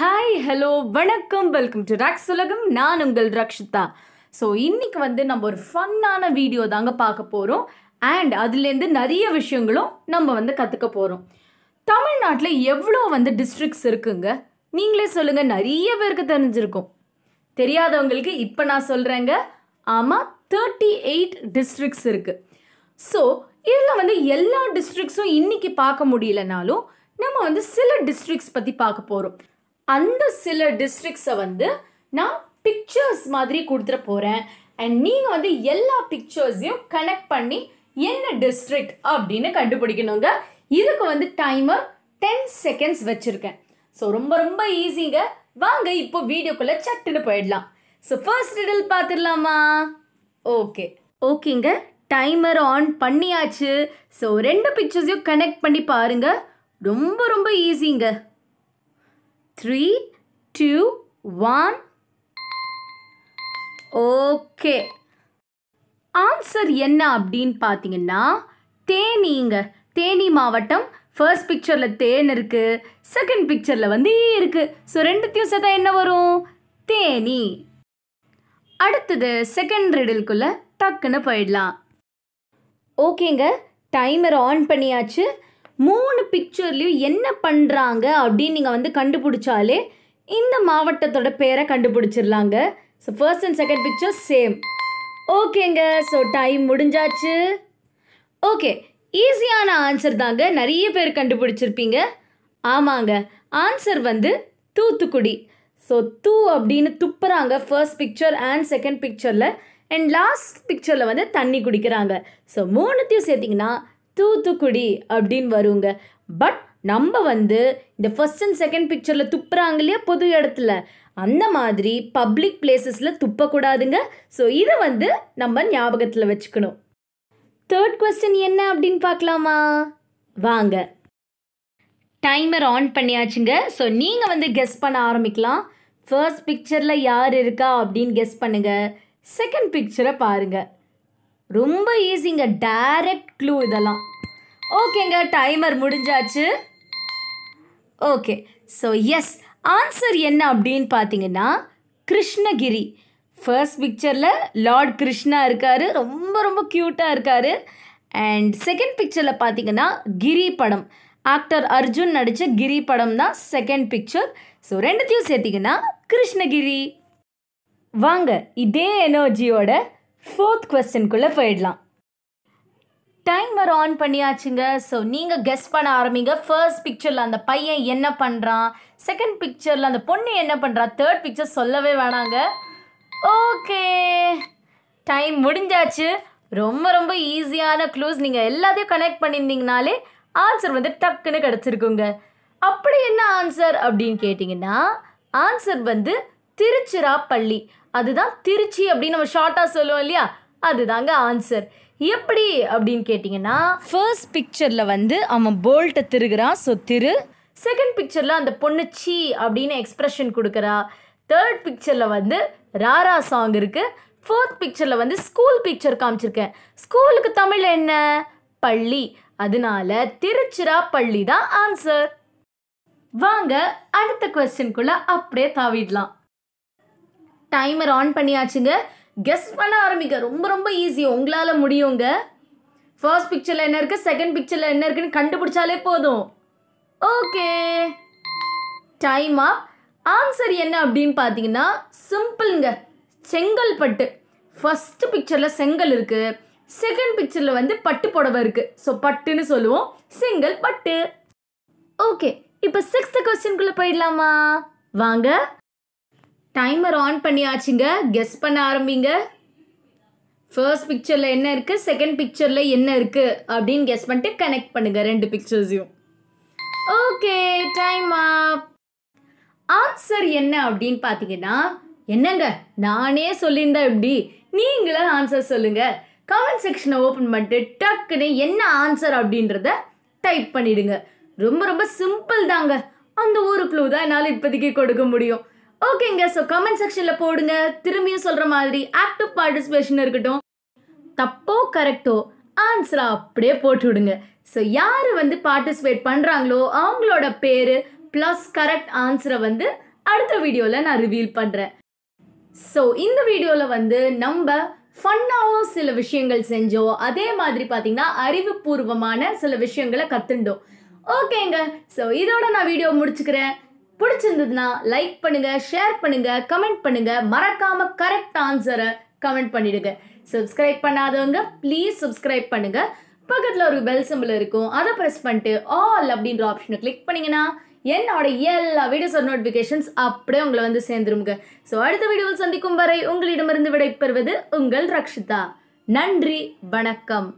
hi hello வணக்கம் welcome to ரக்ஸ் உலகம் நான் உங்கள் ரக்ஷிதா ஸோ இன்றைக்கி வந்து நம்ம ஒரு ஃபன்னான வீடியோ தாங்க பார்க்க போகிறோம் அண்ட் அதுலேருந்து நிறைய விஷயங்களும் நம்ம வந்து கற்றுக்க போகிறோம் தமிழ்நாட்டில் எவ்வளோ வந்து டிஸ்ட்ரிக்ஸ் இருக்குங்க நீங்களே சொல்லுங்கள் நிறைய பேருக்கு தெரிஞ்சிருக்கும் தெரியாதவங்களுக்கு இப்போ நான் சொல்கிறேங்க ஆமாம் தேர்ட்டி எயிட் டிஸ்ட்ரிக்ஸ் இருக்குது ஸோ இதில் வந்து எல்லா டிஸ்ட்ரிக்ஸும் இன்றைக்கி பார்க்க முடியலனாலும் நம்ம வந்து சில டிஸ்ட்ரிக்ஸ் பற்றி பார்க்க போகிறோம் அந்த சில டிஸ்ட்ரிக்ஸை வந்து நான் பிக்சர்ஸ் மாதிரி கொடுத்துட போகிறேன் அண்ட் நீங்கள் வந்து எல்லா பிக்சர்ஸையும் கனெக்ட் பண்ணி என்ன டிஸ்ட்ரிக்ட் அப்படின்னு கண்டுபிடிக்கணுங்க இதுக்கு வந்து டைமர் டென் செகண்ட்ஸ் வச்சுருக்கேன் ஸோ ரொம்ப ரொம்ப ஈஸிங்க வாங்க இப்போ வீடியோக்குள்ளே சட்டுன்னு போயிடலாம் ஸோ ஃபர்ஸ்ட் ரிடல் பார்த்துடலாமா ஓகே ஓகேங்க டைமர் ஆன் பண்ணியாச்சு ஸோ ரெண்டு பிக்சர்ஸையும் கனெக்ட் பண்ணி பாருங்கள் ரொம்ப ரொம்ப ஈஸிங்க three two one okay answer என்ன அப்படின்னு பார்த்தீங்கன்னா தேனிங்க தேனி மாவட்டம் ஃபர்ஸ்ட் பிக்சரில் தேன் இருக்குது செகண்ட் பிக்சரில் வந்து ஈ இருக்குது ஸோ ரெண்டுத்தையும் சேர்த்தா என்ன வரும் தேனி அடுத்தது செகண்ட் ரிடில்குள்ளே டக்குன்னு போயிடலாம் ஓகேங்க டைமர் ஆன் பண்ணியாச்சு மூணு பிக்சர்லேயும் என்ன பண்ணுறாங்க அப்படின்னு நீங்கள் வந்து கண்டுபிடிச்சாலே இந்த மாவட்டத்தோட பேரை கண்டுபிடிச்சிடலாங்க so first and second picture same ஓகேங்க ஸோ டைம் முடிஞ்சாச்சு ஓகே ஈஸியான ஆன்சர் தாங்க நிறைய பேர் கண்டுபிடிச்சிருப்பீங்க ஆமாங்க ஆன்சர் வந்து தூத்துக்குடி ஸோ தூ அப்படின்னு துப்புறாங்க ஃபர்ஸ்ட் பிக்சர் அண்ட் செகண்ட் பிக்சரில் அண்ட் லாஸ்ட் பிக்சரில் வந்து தண்ணி குடிக்கிறாங்க ஸோ மூணுத்தையும் சேர்த்திங்கன்னா தூத்துக்குடி அப்படின்னு வருங்க பட் நம்ம வந்து இந்த ஃபர்ஸ்ட் அண்ட் செகண்ட் பிக்சரில் துப்புறாங்க இல்லையா பொது இடத்துல அந்த மாதிரி பப்ளிக் பிளேசஸில் துப்பக்கூடாதுங்க ஸோ இதை வந்து நம்ம ஞாபகத்தில் வச்சுக்கணும் தேர்ட் கொஸ்டின் என்ன அப்படின்னு பார்க்கலாமா வாங்க டைமர் ஆன் பண்ணியாச்சுங்க ஸோ நீங்கள் வந்து கெஸ் பண்ண ஆரம்பிக்கலாம் ஃபர்ஸ்ட் பிக்சரில் யார் இருக்கா அப்படின்னு கெஸ் பண்ணுங்கள் செகண்ட் பிக்சரை பாருங்கள் ரொம்ப ஈஸிங்க டைரக்ட் க்ளூ இதெல்லாம் ஓகேங்க டைமர் முடிஞ்சாச்சு ஓகே ஸோ எஸ் ஆன்சர் என்ன அப்படின்னு பார்த்தீங்கன்னா கிருஷ்ணகிரி ஃபர்ஸ்ட் பிக்சரில் லார்ட் கிருஷ்ணா இருக்கார் ரொம்ப ரொம்ப க்யூட்டாக இருக்கார் அண்ட் செகண்ட் பிக்சரில் பார்த்தீங்கன்னா கிரி படம் ஆக்டர் அர்ஜுன் நடித்த கிரி படம் தான் செகண்ட் பிக்சர் ஸோ ரெண்டுத்தையும் சேர்த்திங்கன்னா கிருஷ்ணகிரி வாங்க இதே எனர்ஜியோட ஃபோர்த் கொஸ்டின்குள்ளே போயிடலாம் டைமர் ஆன் பண்ணியாச்சுங்க ஸோ நீங்கள் கெஸ் பண்ண ஆரம்பிங்க ஃபர்ஸ்ட் பிக்சரில் அந்த பையன் என்ன பண்ணுறான் செகண்ட் பிக்சரில் அந்த பொண்ணு என்ன பண்ணுறான் தேர்ட் பிக்சர் சொல்லவே வேணாங்க ஓகே டைம் முடிஞ்சாச்சு ரொம்ப ரொம்ப ஈஸியான க்ளூஸ் நீங்கள் எல்லாத்தையும் கனெக்ட் பண்ணியிருந்தீங்கனாலே ஆன்சர் வந்து டக்குன்னு கிடச்சிருக்குங்க அப்படி என்ன ஆன்சர் அப்படின்னு கேட்டிங்கன்னா ஆன்சர் வந்து திருச்சிராப்பள்ளி அதுதான் திருச்சி அப்படின்னு நம்ம ஷார்ட்டாக சொல்லுவோம் இல்லையா அதுதாங்க ஆன்சர் எப்படி அப்படின்னு கேட்டிங்கன்னா ஃபர்ஸ்ட் பிக்சரில் வந்து அவன் போல்ட்டை திருகிறான் ஸோ திரு செகண்ட் பிக்சரில் அந்த பொண்ணு அப்படின்னு எக்ஸ்ப்ரெஷன் கொடுக்குறா தேர்ட் பிக்சரில் வந்து ராரா சாங் இருக்குது ஃபோர்த் பிக்சரில் வந்து ஸ்கூல் பிக்சர் காமிச்சிருக்கேன் ஸ்கூலுக்கு தமிழ் என்ன பள்ளி அதனால திருச்சிராப்பள்ளி தான் ஆன்சர் வாங்க அடுத்த கொஸ்டின்குள்ளே அப்படியே தாவிடலாம் டைமர் ஆன் பண்ணியாச்சுங்க கெஸ் பண்ண ஆரம்பிக்க ரொம்ப ரொம்ப ஈஸி உங்களால் முடியுங்க ஃபர்ஸ்ட் பிக்சரில் என்ன இருக்குது செகண்ட் பிக்சரில் என்ன இருக்குன்னு கண்டுபிடிச்சாலே போதும் ஓகே டைம் ஆஃப் ஆன்சர் என்ன அப்படின்னு பார்த்தீங்கன்னா சிம்பிள்ங்க செங்கல் பட்டு ஃபஸ்ட்டு பிக்சரில் செங்கல் இருக்குது செகண்ட் பிக்சரில் வந்து பட்டு புடவை இருக்குது ஸோ பட்டுன்னு சொல்லுவோம் செங்கல் பட்டு ஓகே இப்போ சிக்ஸ்த் கொஸ்டின்குள்ளே போயிடலாமா வாங்க டைமர் ஆன் பண்ணியாச்சுங்க கெஸ் பண்ண ஆரம்பிங்க ஃபர்ஸ்ட் பிக்சரில் என்ன இருக்குது செகண்ட் பிக்சரில் என்ன இருக்குது அப்படின்னு கெஸ் பண்ணிட்டு கனெக்ட் பண்ணுங்கள் ரெண்டு பிக்சர்ஸையும் ஓகே டைம் ஆன்சர் என்ன அப்படின்னு பார்த்தீங்கன்னா என்னங்க நானே சொல்லியிருந்தேன் இப்படி நீங்களும் ஆன்சர் சொல்லுங்கள் கமெண்ட் செக்ஷனை ஓப்பன் பண்ணிட்டு டக்குன்னு என்ன ஆன்சர் அப்படின்றத டைப் பண்ணிடுங்க ரொம்ப ரொம்ப சிம்பிள் தாங்க அந்த ஒரு தான் என்னால் இப்போதைக்கு கொடுக்க முடியும் ஓகேங்க ஸோ கமெண்ட் செக்ஷனில் போடுங்க திரும்பியும் சொல்கிற மாதிரி ஆக்டிவ் பார்ட்டிசிபேஷன் இருக்கட்டும் தப்போ கரெக்டோ ஆன்சரை அப்படியே போட்டு விடுங்க ஸோ யார் வந்து பார்ட்டிசிபேட் பண்ணுறாங்களோ அவங்களோட பேர் ப்ளஸ் கரெக்ட் ஆன்சரை வந்து அடுத்த வீடியோவில் நான் ரிவீல் பண்ணுறேன் ஸோ இந்த வீடியோவில் வந்து நம்ம ஃபன்னாகவும் சில விஷயங்கள் செஞ்சோம் அதே மாதிரி பார்த்தீங்கன்னா அறிவுபூர்வமான சில விஷயங்களை கற்றுண்டோம் ஓகேங்க ஸோ இதோட நான் வீடியோ முடிச்சுக்கிறேன் பிடிச்சிருந்ததுன்னா லைக் பண்ணுங்க ஷேர் பண்ணுங்க கமெண்ட் பண்ணுங்க மறக்காம கரெக்ட் ஆன்சரை கமெண்ட் பண்ணிடுங்க சப்ஸ்கிரைப் பண்ணாதவங்க ப்ளீஸ் சப்ஸ்கிரைப் பண்ணுங்க பக்கத்தில் ஒரு பெல் சிம்பிள் இருக்கும் அதை ப்ரெஸ் பண்ணிட்டு ஆல் அப்படின்ற ஆப்ஷனை கிளிக் பண்ணீங்கன்னா என்னோட எல்லா வீடியோஸ் நோட்டிஃபிகேஷன்ஸ் அப்படியே உங்களை வந்து சேர்ந்துருங்க ஸோ அடுத்த வீடியோவில் சந்திக்கும் வரை உங்களிடமிருந்து விடைபெறுவது உங்கள் ரக்ஷிதா நன்றி வணக்கம்